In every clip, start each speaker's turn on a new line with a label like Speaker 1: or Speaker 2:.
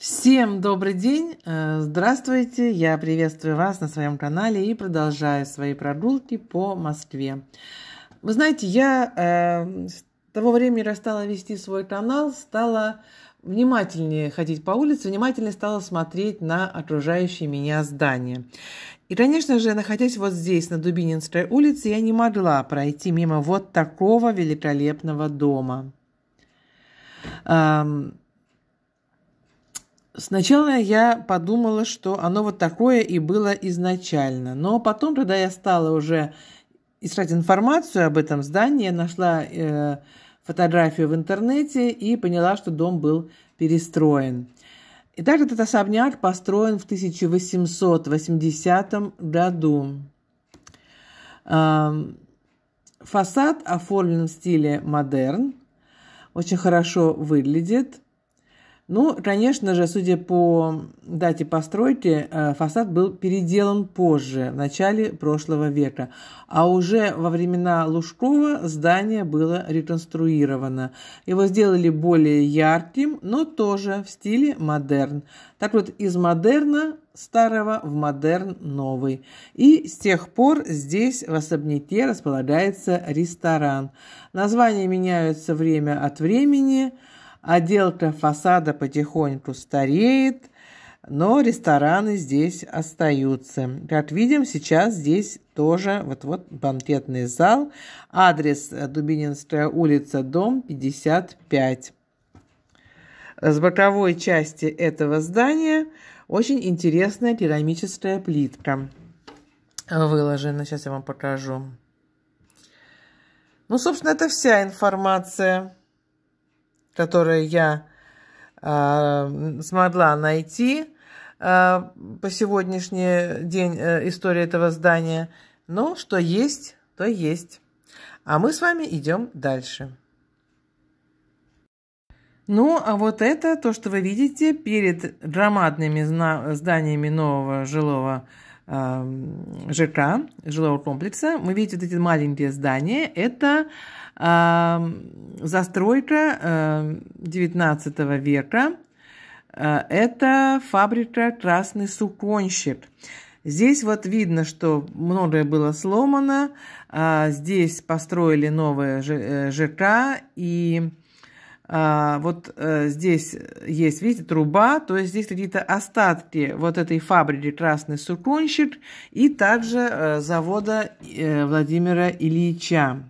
Speaker 1: Всем добрый день! Э, здравствуйте! Я приветствую вас на своем канале и продолжаю свои прогулки по Москве. Вы знаете, я э, с того времени, когда стала вести свой канал, стала внимательнее ходить по улице, внимательнее стала смотреть на окружающие меня здания. И, конечно же, находясь вот здесь, на Дубининской улице, я не могла пройти мимо вот такого великолепного дома. Сначала я подумала, что оно вот такое и было изначально. Но потом, когда я стала уже искать информацию об этом здании, я нашла э, фотографию в интернете и поняла, что дом был перестроен. Итак, этот особняк построен в 1880 году. фасад оформлен в стиле модерн, очень хорошо выглядит – ну, конечно же, судя по дате постройки, э, фасад был переделан позже, в начале прошлого века. А уже во времена Лужкова здание было реконструировано. Его сделали более ярким, но тоже в стиле модерн. Так вот, из модерна старого в модерн новый. И с тех пор здесь в особняке располагается ресторан. Названия меняются время от времени – Отделка а фасада потихоньку стареет, но рестораны здесь остаются. Как видим, сейчас здесь тоже вот-вот банкетный зал. Адрес э, Дубининская улица, дом 55. С боковой части этого здания очень интересная керамическая плитка выложена. Сейчас я вам покажу. Ну, собственно, это вся информация которые я э, смогла найти э, по сегодняшний день э, история этого здания. Но ну, что есть, то есть. А мы с вами идем дальше. Ну, а вот это то, что вы видите перед громадными зданиями нового жилого Эм, ЖК, жилого комплекса. Мы видим вот эти маленькие здания. Это эм, застройка 19 эм, века. Э, это фабрика «Красный суконщик». Здесь вот видно, что многое было сломано. Э, здесь построили новое э, ЖК и а, вот э, здесь есть, видите, труба, то есть здесь какие-то остатки вот этой фабрики «Красный суконщик» и также э, завода э, Владимира Ильича.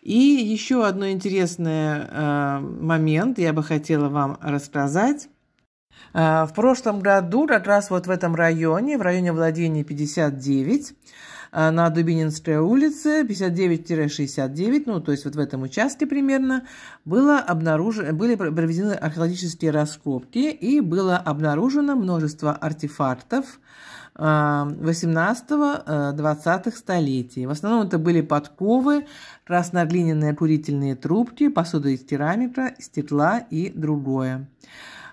Speaker 1: И еще один интересный момент я бы хотела вам рассказать. В прошлом году как раз вот в этом районе, в районе владения 59, а, на Дубининской улице 59-69, ну, то есть вот в этом участке примерно, было обнаружено, были проведены археологические раскопки и было обнаружено множество артефактов 18-20 а, э, столетий. В основном это были подковы, красноглиняные курительные трубки, посуда из керамика, стекла и другое.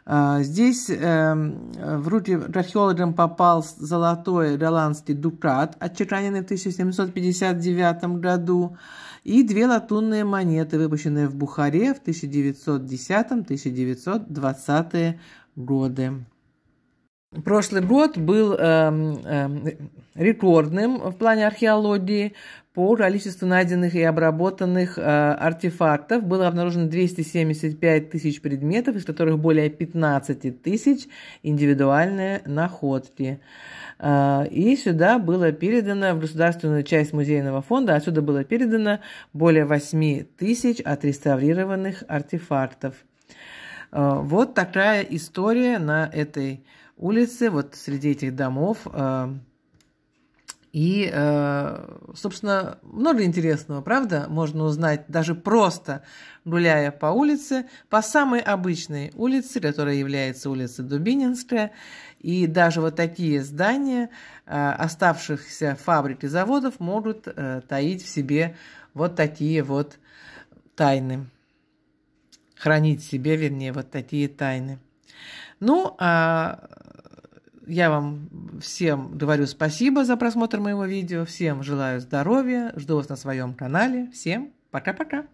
Speaker 1: А, здесь эм, в руки археологам попал золотой голландский дукат, отчеканенный в 1759 году, и две латунные монеты, выпущенные в Бухаре в 1910-1920 годы. Прошлый год был э, э, рекордным в плане археологии. По количеству найденных и обработанных э, артефактов было обнаружено 275 тысяч предметов, из которых более 15 тысяч индивидуальные находки. Э, и сюда было передано в государственную часть музейного фонда, отсюда было передано более 8 тысяч отреставрированных артефактов. Э, вот такая история на этой улице, вот среди этих домов. Э, и, э, собственно, много интересного, правда, можно узнать даже просто гуляя по улице, по самой обычной улице, которая является улицей Дубининская. И даже вот такие здания э, оставшихся фабрик и заводов могут э, таить в себе вот такие вот тайны. Хранить в себе, вернее, вот такие тайны. Ну, а я вам всем говорю спасибо за просмотр моего видео, всем желаю здоровья, жду вас на своем канале, всем пока-пока!